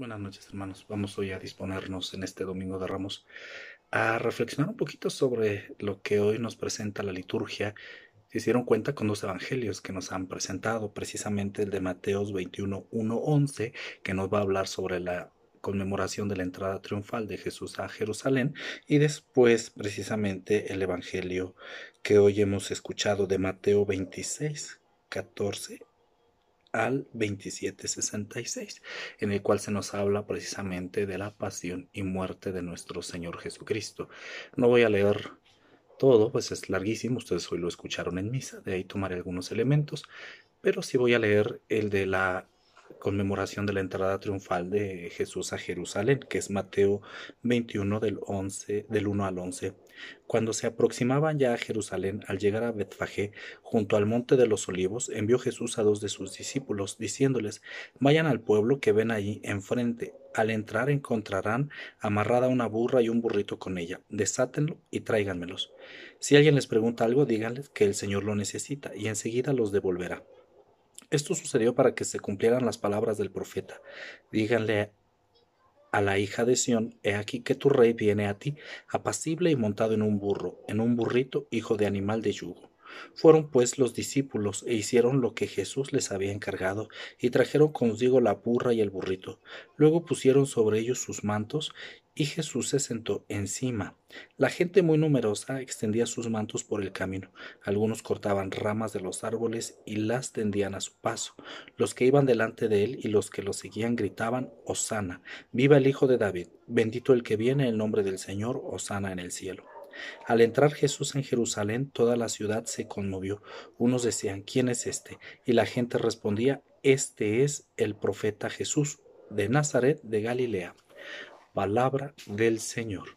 Buenas noches, hermanos. Vamos hoy a disponernos en este Domingo de Ramos a reflexionar un poquito sobre lo que hoy nos presenta la liturgia. Se hicieron cuenta con dos evangelios que nos han presentado, precisamente el de Mateos 21, 1, 11, que nos va a hablar sobre la conmemoración de la entrada triunfal de Jesús a Jerusalén y después precisamente el Evangelio que hoy hemos escuchado de Mateo 26, 14 al 2766, en el cual se nos habla precisamente de la pasión y muerte de nuestro Señor Jesucristo. No voy a leer todo, pues es larguísimo, ustedes hoy lo escucharon en misa, de ahí tomaré algunos elementos, pero sí voy a leer el de la conmemoración de la entrada triunfal de Jesús a Jerusalén, que es Mateo 21 del, del 1 al 11. Cuando se aproximaban ya a Jerusalén, al llegar a Betfagé, junto al monte de los olivos, envió Jesús a dos de sus discípulos, diciéndoles, vayan al pueblo que ven allí enfrente. Al entrar encontrarán amarrada una burra y un burrito con ella. Desátenlo y tráiganmelos. Si alguien les pregunta algo, díganles que el Señor lo necesita, y enseguida los devolverá. Esto sucedió para que se cumplieran las palabras del profeta. Díganle a la hija de Sión, he aquí que tu rey viene a ti, apacible y montado en un burro, en un burrito, hijo de animal de yugo. Fueron pues los discípulos e hicieron lo que Jesús les había encargado, y trajeron consigo la burra y el burrito. Luego pusieron sobre ellos sus mantos, y Jesús se sentó encima. La gente muy numerosa extendía sus mantos por el camino. Algunos cortaban ramas de los árboles y las tendían a su paso. Los que iban delante de él y los que lo seguían gritaban, Osana, viva el Hijo de David, bendito el que viene en el nombre del Señor, Osana en el cielo. Al entrar Jesús en Jerusalén, toda la ciudad se conmovió. Unos decían, ¿quién es este? Y la gente respondía, este es el profeta Jesús de Nazaret de Galilea palabra del Señor.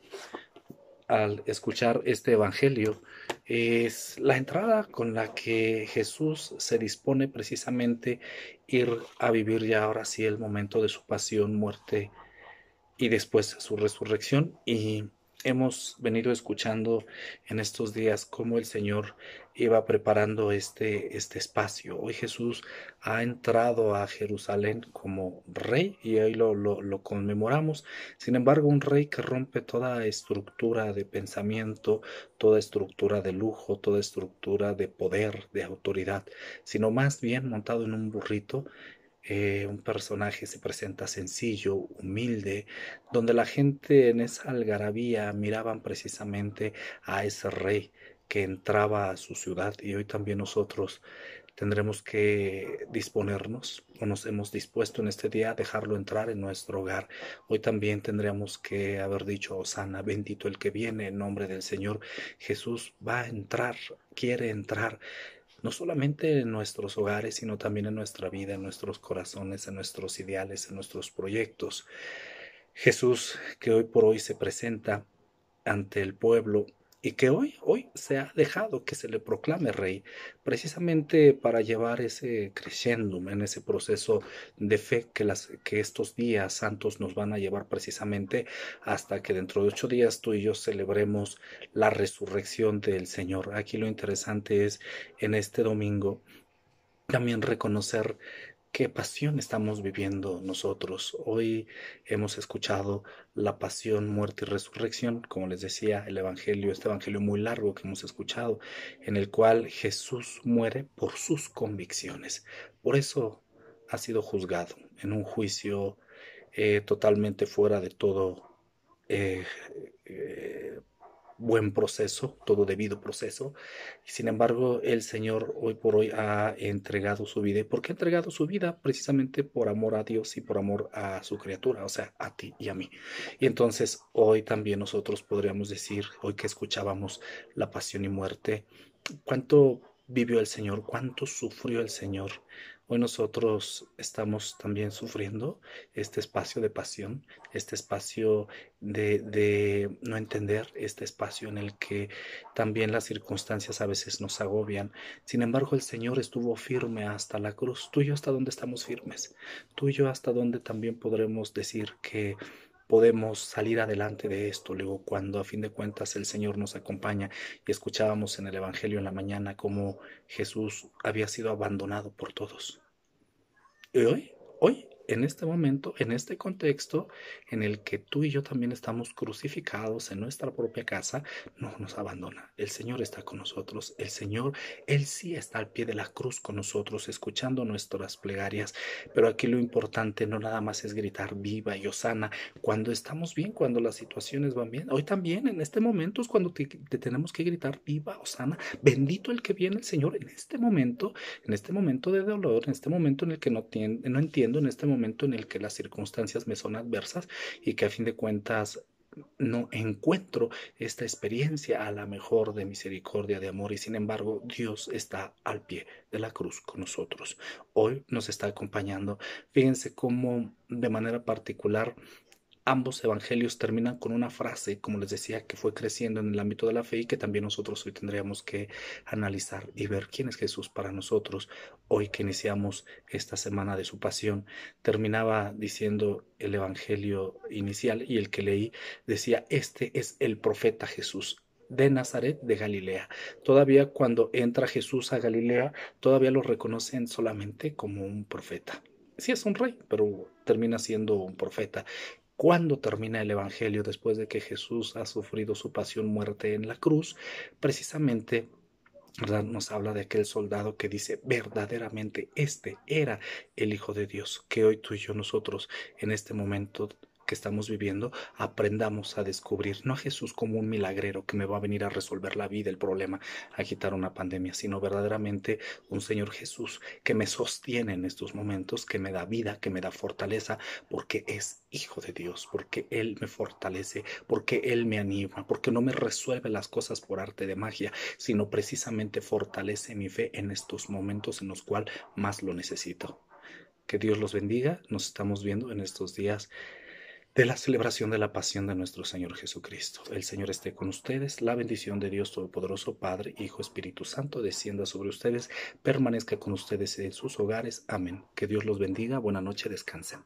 Al escuchar este Evangelio es la entrada con la que Jesús se dispone precisamente ir a vivir ya ahora sí el momento de su pasión, muerte y después su resurrección y hemos venido escuchando en estos días cómo el Señor iba preparando este, este espacio. Hoy Jesús ha entrado a Jerusalén como rey y hoy lo, lo, lo, conmemoramos. Sin embargo, un rey que rompe toda estructura de pensamiento, toda estructura de lujo, toda estructura de poder, de autoridad, sino más bien montado en un burrito eh, un personaje se presenta sencillo, humilde, donde la gente en esa algarabía miraban precisamente a ese rey que entraba a su ciudad y hoy también nosotros tendremos que disponernos o nos hemos dispuesto en este día a dejarlo entrar en nuestro hogar. Hoy también tendríamos que haber dicho, Osana, bendito el que viene en nombre del Señor. Jesús va a entrar, quiere entrar no solamente en nuestros hogares, sino también en nuestra vida, en nuestros corazones, en nuestros ideales, en nuestros proyectos. Jesús, que hoy por hoy se presenta ante el pueblo y que hoy, hoy se ha dejado que se le proclame rey, precisamente para llevar ese crescendum en ese proceso de fe que, que estos días santos nos van a llevar precisamente hasta que dentro de ocho días tú y yo celebremos la resurrección del Señor. Aquí lo interesante es en este domingo también reconocer qué pasión estamos viviendo nosotros. Hoy hemos escuchado la pasión, muerte y resurrección, como les decía, el Evangelio, este Evangelio muy largo que hemos escuchado, en el cual Jesús muere por sus convicciones. Por eso ha sido juzgado en un juicio eh, totalmente fuera de todo eh, buen proceso, todo debido proceso. Sin embargo, el Señor hoy por hoy ha entregado su vida. ¿Por qué ha entregado su vida? Precisamente por amor a Dios y por amor a su criatura, o sea, a ti y a mí. Y entonces hoy también nosotros podríamos decir, hoy que escuchábamos la pasión y muerte, ¿cuánto vivió el Señor? ¿Cuánto sufrió el Señor? Hoy nosotros estamos también sufriendo este espacio de pasión, este espacio de, no entender, este espacio en el que también las circunstancias a veces nos agobian. Sin embargo, el Señor estuvo firme hasta la cruz. Tú y yo hasta donde estamos firmes. Tú y yo hasta donde también podremos decir que podemos salir adelante de esto. Luego, cuando a fin de cuentas el Señor nos acompaña y escuchábamos en el Evangelio en la mañana cómo Jesús había sido abandonado por todos. Y hoy, hoy en este momento, en este contexto en el que tú y yo también estamos crucificados en nuestra propia casa, no nos abandona. El Señor está con nosotros. El Señor, Él sí está al pie de la cruz con nosotros, escuchando nuestras plegarias. Pero aquí lo importante no nada más es gritar viva y osana cuando estamos bien, cuando las situaciones van bien. Hoy también, en este momento, es cuando te, tenemos que gritar viva, osana, bendito el que viene el Señor en este momento, en este momento de dolor, en este momento en el que no, no entiendo, en este momento momento en el que las circunstancias me son adversas y que a fin de cuentas no encuentro esta experiencia a la mejor de misericordia, de amor y sin embargo Dios está al pie de la cruz con nosotros. Hoy nos está acompañando. Fíjense cómo de manera particular ambos evangelios terminan con una frase, como les decía, que fue creciendo en el ámbito de la fe y que también nosotros hoy tendríamos que analizar y ver quién es Jesús para nosotros. Hoy que iniciamos esta semana de su pasión, terminaba diciendo el evangelio inicial y el que leí decía, este es el profeta Jesús, de Nazaret de Galilea. Todavía cuando entra Jesús a Galilea, todavía lo reconocen solamente como un profeta. Sí es un rey, pero termina siendo un profeta. Cuando termina el Evangelio después de que Jesús ha sufrido su pasión muerte en la cruz, precisamente nos habla de aquel soldado que dice verdaderamente este era el Hijo de Dios, que hoy tú y yo nosotros en este momento estamos viviendo, aprendamos a descubrir no a Jesús como un milagrero que me va a venir a resolver la vida, el problema, a quitar una pandemia, sino verdaderamente un Señor Jesús que me sostiene en estos momentos, que me da vida, que me da fortaleza, porque es Hijo de Dios, porque Él me fortalece, porque Él me anima, porque no me resuelve las cosas por arte de magia, sino precisamente fortalece mi fe en estos momentos en los cuales más lo necesito. Que Dios los bendiga. Nos estamos viendo en estos días de la celebración de la pasión de nuestro Señor Jesucristo. El Señor esté con ustedes, la bendición de Dios Todopoderoso, Padre, Hijo, Espíritu Santo, descienda sobre ustedes, permanezca con ustedes en sus hogares. Amén. Que Dios los bendiga, buena noche, descansen.